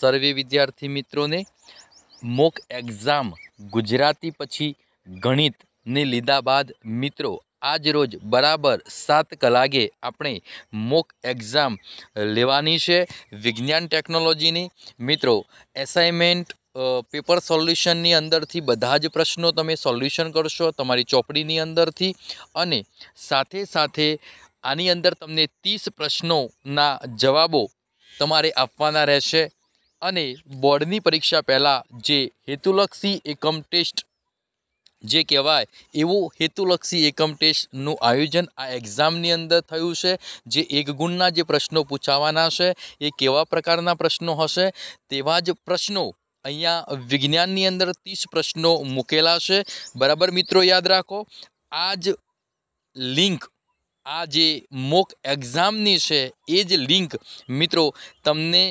સર્વે વિદ્યાર્થી મિત્રોને mock exam Gujarati પછી ગણિતને લીધા બાદ મિત્રો આજ રોજ બરાબર સાત કલાકે આપણે મોક એક્ઝામ લેવાની છે વિજ્ઞાન ટેકનોલોજીની મિત્રો એસાઇનમેન્ટ પેપર સોલ્યુશનની અંદરથી બધા જ પ્રશ્નો તમે સોલ્યુશન કરશો તમારી ચોપડીની અંદરથી અને સાથે સાથે આની અંદર તમને ત્રીસ પ્રશ્નોના જવાબો તમારે આપવાના રહેશે અને બોર્ડની પરીક્ષા પહેલાં જે હેતુલક્ષી એકમ ટેસ્ટ જે કહેવાય એવું હેતુલક્ષી એકમ ટેસ્ટનું આયોજન આ એક્ઝામની અંદર થયું છે જે એક ગુણના જે પ્રશ્નો પૂછાવાના છે એ કેવા પ્રકારના પ્રશ્નો હશે તેવા જ પ્રશ્નો અહીંયા વિજ્ઞાનની અંદર ત્રીસ પ્રશ્નો મૂકેલા છે બરાબર મિત્રો યાદ રાખો આ જ લિંક આ જે મોક એક્ઝામની છે એ જ લિંક મિત્રો તમને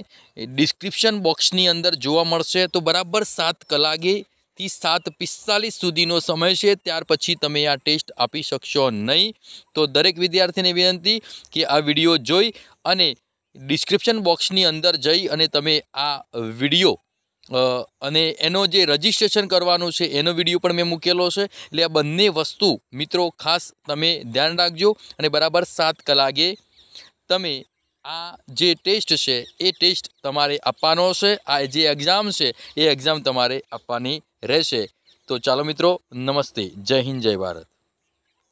ડિસ્ક્રિપ્શન બોક્સની અંદર જોવા મળશે તો બરાબર સાત કલાકેથી સાત પિસ્તાલીસ સુધીનો સમય છે ત્યાર પછી તમે આ ટેસ્ટ આપી શકશો નહીં તો દરેક વિદ્યાર્થીને વિનંતી કે આ વિડીયો જોઈ અને ડિસ્ક્રિપ્શન બોક્સની અંદર જઈ અને તમે આ વિડીયો અને એનો જે રજિસ્ટ્રેશન કરવાનું છે એનો વિડીયો પણ મેં મૂકેલો છે એટલે આ બંને વસ્તુ મિત્રો ખાસ તમે ધ્યાન રાખજો અને બરાબર સાત કલાકે તમે આ જે ટેસ્ટ છે એ ટેસ્ટ તમારે આપવાનો છે આ જે એક્ઝામ છે એ એક્ઝામ તમારે આપવાની રહેશે તો ચાલો મિત્રો નમસ્તે જય હિન્દ જય ભારત